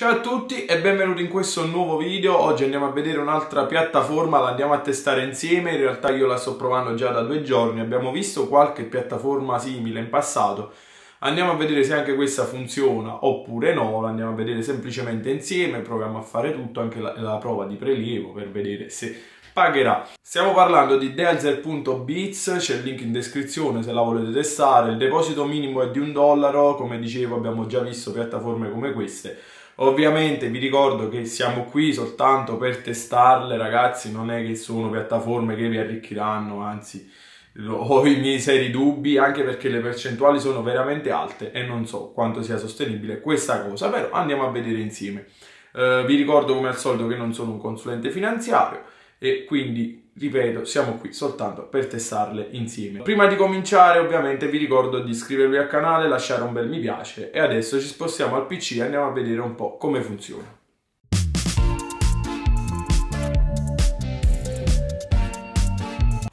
Ciao a tutti e benvenuti in questo nuovo video, oggi andiamo a vedere un'altra piattaforma, la andiamo a testare insieme, in realtà io la sto provando già da due giorni, abbiamo visto qualche piattaforma simile in passato, andiamo a vedere se anche questa funziona oppure no, la andiamo a vedere semplicemente insieme, proviamo a fare tutto, anche la, la prova di prelievo per vedere se pagherà. Stiamo parlando di Dealzer.biz, c'è il link in descrizione se la volete testare, il deposito minimo è di un dollaro, come dicevo abbiamo già visto piattaforme come queste, Ovviamente vi ricordo che siamo qui soltanto per testarle ragazzi, non è che sono piattaforme che vi arricchiranno, anzi ho i miei seri dubbi anche perché le percentuali sono veramente alte e non so quanto sia sostenibile questa cosa, però andiamo a vedere insieme. Eh, vi ricordo come al solito che non sono un consulente finanziario e quindi ripeto, siamo qui soltanto per testarle insieme. Prima di cominciare ovviamente vi ricordo di iscrivervi al canale, lasciare un bel mi piace e adesso ci spostiamo al PC e andiamo a vedere un po' come funziona.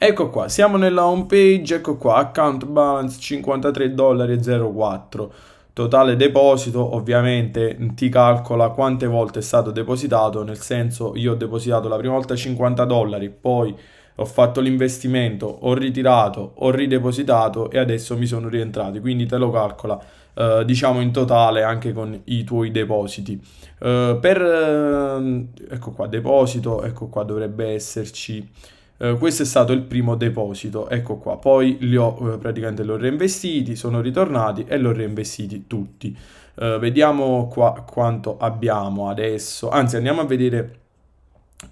Ecco qua, siamo nella home page, ecco qua, account balance 53,04 Totale deposito ovviamente ti calcola quante volte è stato depositato, nel senso io ho depositato la prima volta 50 dollari, poi ho fatto l'investimento, ho ritirato, ho ridepositato e adesso mi sono rientrati, quindi te lo calcola eh, diciamo in totale anche con i tuoi depositi. Eh, per eh, ecco qua deposito, ecco qua dovrebbe esserci eh, questo è stato il primo deposito, ecco qua, poi li ho eh, praticamente li ho reinvestiti, sono ritornati e li ho reinvestiti tutti. Uh, vediamo qua quanto abbiamo adesso, anzi andiamo a vedere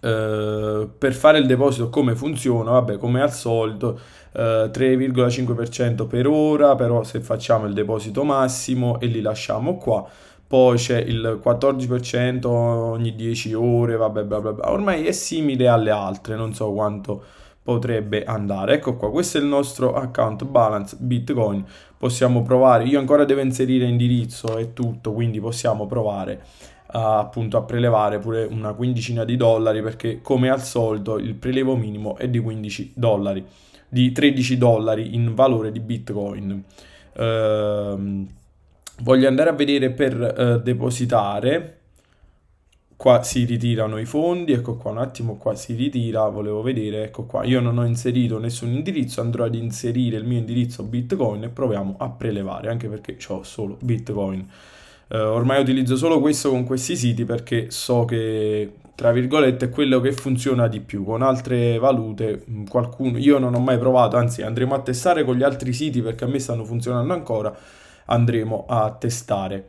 Uh, per fare il deposito come funziona? Vabbè, come al solito uh, 3,5% per ora, però se facciamo il deposito massimo e li lasciamo qua poi c'è il 14% ogni 10 ore, vabbè, bla bla bla. Ormai è simile alle altre, non so quanto potrebbe andare. Ecco qua, questo è il nostro account balance Bitcoin. Possiamo provare, io ancora devo inserire indirizzo e tutto, quindi possiamo provare a, eh, appunto a prelevare pure una quindicina di dollari perché come al solito il prelevo minimo è di 15 dollari, di 13 dollari in valore di Bitcoin. Ehm voglio andare a vedere per eh, depositare qua si ritirano i fondi ecco qua un attimo qua si ritira volevo vedere ecco qua io non ho inserito nessun indirizzo andrò ad inserire il mio indirizzo bitcoin e proviamo a prelevare anche perché ho solo bitcoin eh, ormai utilizzo solo questo con questi siti perché so che tra virgolette è quello che funziona di più con altre valute mm, qualcuno io non ho mai provato anzi andremo a testare con gli altri siti perché a me stanno funzionando ancora andremo a testare.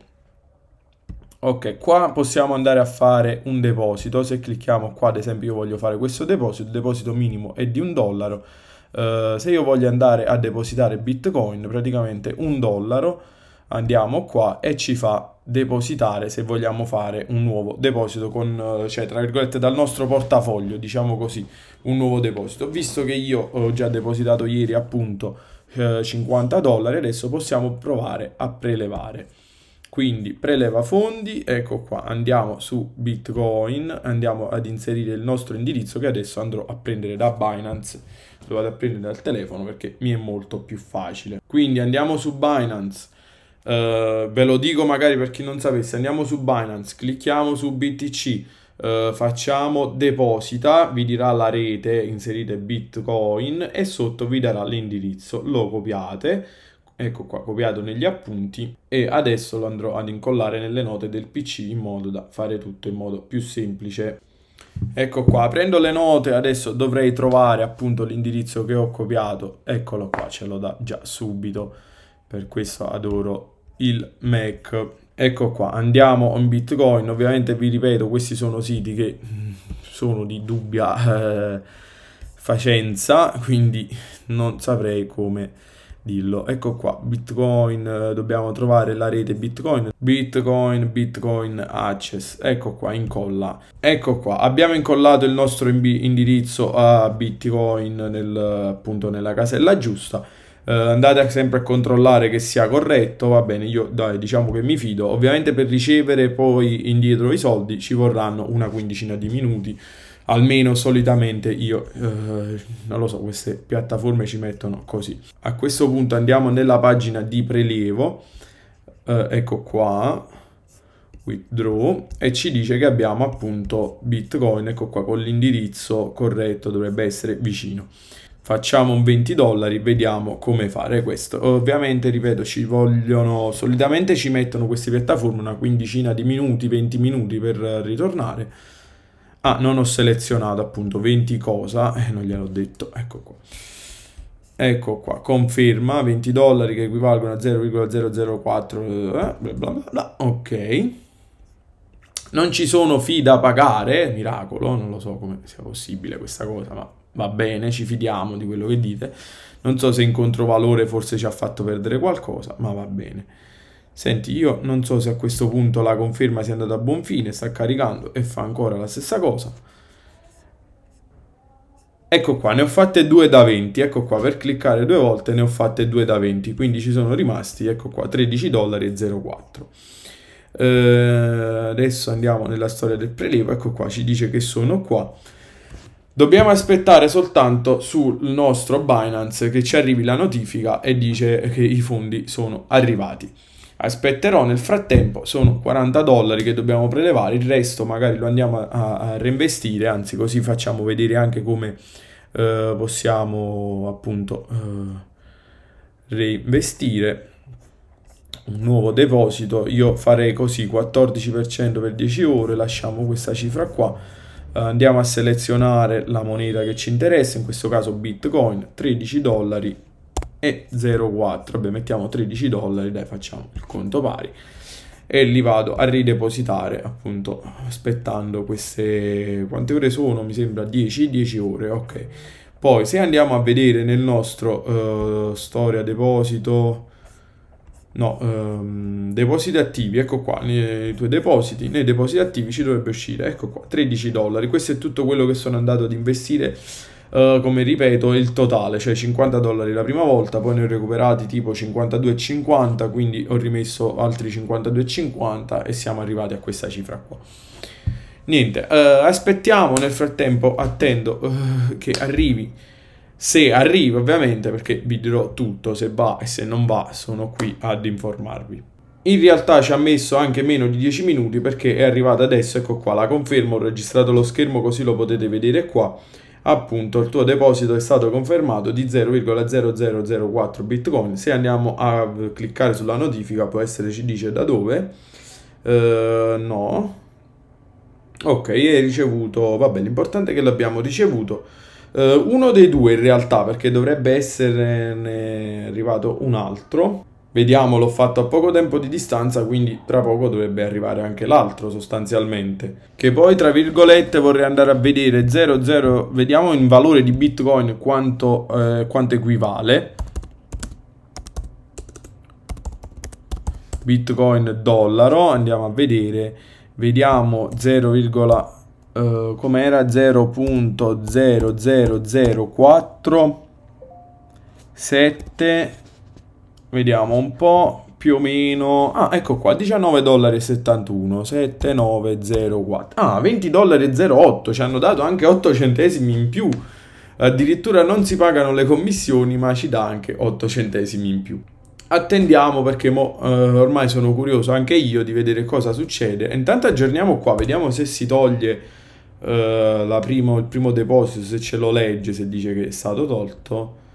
Ok, qua possiamo andare a fare un deposito, se clicchiamo qua ad esempio io voglio fare questo deposito, il deposito minimo è di un dollaro, uh, se io voglio andare a depositare bitcoin praticamente un dollaro andiamo qua e ci fa depositare se vogliamo fare un nuovo deposito con eh, cioè tra virgolette dal nostro portafoglio diciamo così un nuovo deposito visto che io ho già depositato ieri appunto 50 eh, dollari, adesso possiamo provare a prelevare. Quindi preleva fondi, ecco qua, andiamo su Bitcoin, andiamo ad inserire il nostro indirizzo che adesso andrò a prendere da Binance. Lo vado a prendere dal telefono perché mi è molto più facile. Quindi andiamo su Binance, eh, ve lo dico magari per chi non sapesse, andiamo su Binance, clicchiamo su BTC, eh, facciamo deposita, vi dirà la rete, inserite bitcoin e sotto vi darà l'indirizzo, lo copiate, ecco qua, copiato negli appunti e adesso lo andrò ad incollare nelle note del PC in modo da fare tutto in modo più semplice. Ecco qua, prendo le note, adesso dovrei trovare appunto l'indirizzo che ho copiato, eccolo qua, ce l'ho dà già subito, per questo adoro il Mac ecco qua andiamo in bitcoin ovviamente vi ripeto questi sono siti che sono di dubbia eh, facenza quindi non saprei come dirlo ecco qua bitcoin eh, dobbiamo trovare la rete bitcoin bitcoin bitcoin access ecco qua incolla ecco qua abbiamo incollato il nostro indirizzo a bitcoin nel, appunto nella casella giusta Uh, andate sempre a controllare che sia corretto, va bene, io dai, diciamo che mi fido. Ovviamente per ricevere poi indietro i soldi ci vorranno una quindicina di minuti, almeno solitamente io, uh, non lo so, queste piattaforme ci mettono così. A questo punto andiamo nella pagina di prelievo, uh, ecco qua, withdraw e ci dice che abbiamo appunto bitcoin, ecco qua con l'indirizzo corretto, dovrebbe essere vicino facciamo un 20 dollari, vediamo come fare questo. Ovviamente, ripeto, ci vogliono, solitamente ci mettono queste piattaforme una quindicina di minuti, 20 minuti per ritornare. Ah, non ho selezionato appunto 20 cosa, eh, non gliel'ho detto, ecco qua. Ecco qua, conferma 20 dollari che equivalgono a 0,004 eh, bla bla bla, ok. Non ci sono fee da pagare, miracolo, non lo so come sia possibile questa cosa, ma va bene, ci fidiamo di quello che dite. Non so se in controvalore forse ci ha fatto perdere qualcosa, ma va bene. Senti, io non so se a questo punto la conferma sia andata a buon fine, sta caricando e fa ancora la stessa cosa. Ecco qua, ne ho fatte due da 20, ecco qua, per cliccare due volte ne ho fatte due da 20, quindi ci sono rimasti, ecco qua, 13 dollari e 04. Eh, adesso andiamo nella storia del prelevo, ecco qua, ci dice che sono qua. Dobbiamo aspettare soltanto sul nostro Binance che ci arrivi la notifica e dice che i fondi sono arrivati. Aspetterò nel frattempo, sono 40 dollari che dobbiamo prelevare, il resto magari lo andiamo a, a reinvestire, anzi così facciamo vedere anche come eh, possiamo appunto eh, reinvestire un nuovo deposito. Io farei così 14% per 10 ore, lasciamo questa cifra qua eh, andiamo a selezionare la moneta che ci interessa, in questo caso Bitcoin, 13 dollari e 0,4. Vabbè, mettiamo 13 dollari, dai, facciamo il conto pari e li vado a ridepositare appunto aspettando queste quante ore sono mi sembra 10 10 ore ok poi se andiamo a vedere nel nostro uh, storia deposito No, um, depositi attivi, ecco qua, nei tuoi depositi, nei depositi attivi ci dovrebbe uscire, ecco qua, 13 dollari. Questo è tutto quello che sono andato ad investire, uh, come ripeto, il totale, cioè 50 dollari la prima volta, poi ne ho recuperati tipo 52,50, quindi ho rimesso altri 52,50 e siamo arrivati a questa cifra qua. Niente, uh, aspettiamo, nel frattempo attendo uh, che arrivi se arriva ovviamente perché vi dirò tutto se va e se non va sono qui ad informarvi in realtà ci ha messo anche meno di 10 minuti perché è arrivata adesso, ecco qua, la confermo ho registrato lo schermo così lo potete vedere qua. Appunto, il tuo deposito è stato confermato di 0,0004 Bitcoin. Se andiamo a cliccare sulla notifica, può essere ci dice da dove. Eh, no. Ok, è ricevuto, vabbè, l'importante è che l'abbiamo ricevuto. Uh, uno dei due in realtà, perché dovrebbe esserne arrivato un altro. Vediamo, l'ho fatto a poco tempo di distanza, quindi tra poco dovrebbe arrivare anche l'altro sostanzialmente. Che poi, tra virgolette, vorrei andare a vedere 00, vediamo in valore di Bitcoin quanto, eh, quanto equivale. Bitcoin dollaro, andiamo a vedere, vediamo 0,1 come era 0.00047 vediamo un po' più o meno ah ecco qua 19 dollari 71 7904 ah 20 dollari 08 ci hanno dato anche 8 centesimi in più addirittura non si pagano le commissioni ma ci dà anche 8 centesimi in più attendiamo perché mo, eh, ormai sono curioso anche io di vedere cosa succede intanto aggiorniamo qua vediamo se si toglie eh, primo, il primo deposito, se ce lo legge, se dice che è stato tolto.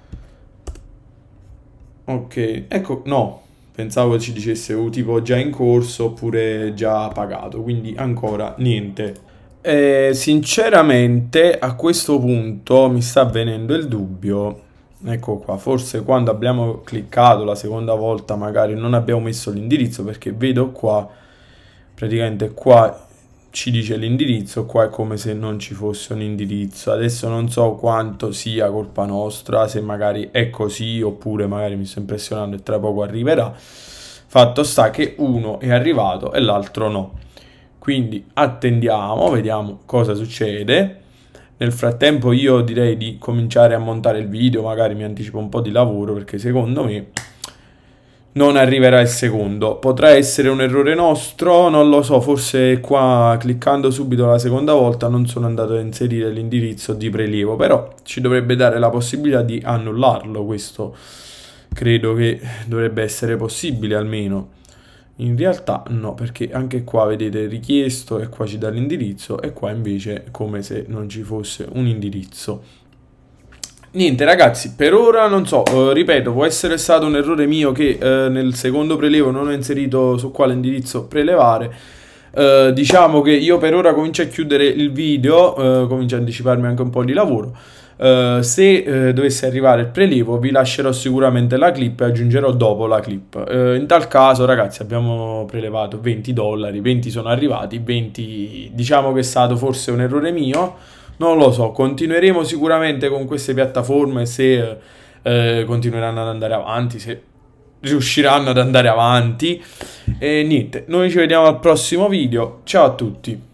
Ok, ecco, no, pensavo ci dicesse uh, tipo già in corso oppure già pagato, quindi ancora niente. Eh, sinceramente a questo punto mi sta venendo il dubbio. Ecco qua, forse quando abbiamo cliccato la seconda volta magari non abbiamo messo l'indirizzo perché vedo qua, praticamente qua ci dice l'indirizzo, qua è come se non ci fosse un indirizzo. Adesso non so quanto sia colpa nostra, se magari è così oppure magari mi sto impressionando e tra poco arriverà. Fatto sta che uno è arrivato e l'altro no. Quindi attendiamo, vediamo cosa succede. Nel frattempo io direi di cominciare a montare il video, magari mi anticipo un po' di lavoro perché secondo me non arriverà il secondo. Potrà essere un errore nostro, non lo so, forse qua cliccando subito la seconda volta non sono andato a inserire l'indirizzo di prelievo, però ci dovrebbe dare la possibilità di annullarlo, questo credo che dovrebbe essere possibile almeno. In realtà no, perché anche qua vedete richiesto e qua ci dà l'indirizzo e qua invece come se non ci fosse un indirizzo. Niente ragazzi, per ora non so, eh, ripeto, può essere stato un errore mio che eh, nel secondo prelevo non ho inserito su quale indirizzo prelevare. Eh, diciamo che io per ora comincio a chiudere il video, eh, comincio a anticiparmi anche un po' di lavoro. Eh, se eh, dovesse arrivare il prelevo vi lascerò sicuramente la clip e aggiungerò dopo la clip. in tal caso ragazzi abbiamo prelevato 20 dollari, 20 sono arrivati, 20 diciamo che è stato forse un errore mio non lo so, continueremo sicuramente con queste piattaforme se eh, continueranno ad andare avanti, se riusciranno ad andare avanti. E niente, noi ci vediamo al prossimo video, ciao a tutti.